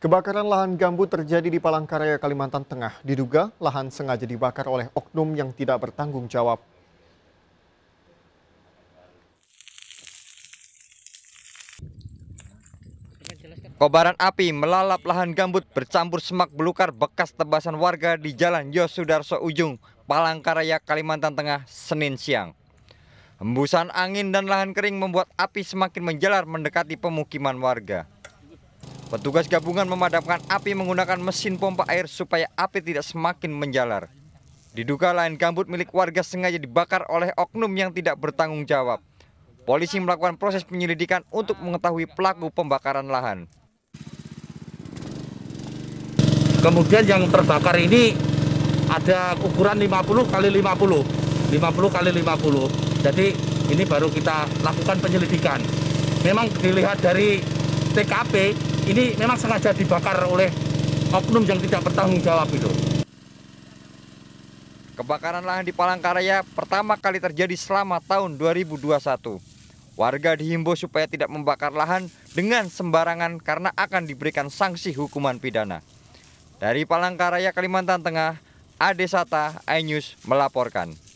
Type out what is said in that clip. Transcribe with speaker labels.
Speaker 1: Kebakaran lahan gambut terjadi di Palangkaraya, Kalimantan Tengah. Diduga lahan sengaja dibakar oleh oknum yang tidak bertanggung jawab. Kobaran api melalap
Speaker 2: lahan gambut bercampur semak belukar bekas tebasan warga di Jalan Yosudarso Ujung, Palangkaraya, Kalimantan Tengah, Senin siang. Hembusan angin dan lahan kering membuat api semakin menjalar mendekati pemukiman warga. Petugas gabungan memadamkan api menggunakan mesin pompa air supaya api tidak semakin menjalar. Diduga lain gambut milik warga sengaja dibakar oleh oknum yang tidak bertanggung jawab. Polisi melakukan proses penyelidikan untuk mengetahui pelaku pembakaran lahan.
Speaker 3: Kemudian yang terbakar ini ada ukuran 50 kali 50, 50 kali 50. Jadi ini baru kita lakukan penyelidikan. Memang dilihat dari TKP ini memang sengaja dibakar oleh oknum yang tidak bertanggung jawab itu.
Speaker 2: Kebakaran lahan di Palangkaraya pertama kali terjadi selama tahun 2021. Warga dihimbau supaya tidak membakar lahan dengan sembarangan karena akan diberikan sanksi hukuman pidana. Dari Palangkaraya, Kalimantan Tengah, Ade Sata, iNews melaporkan.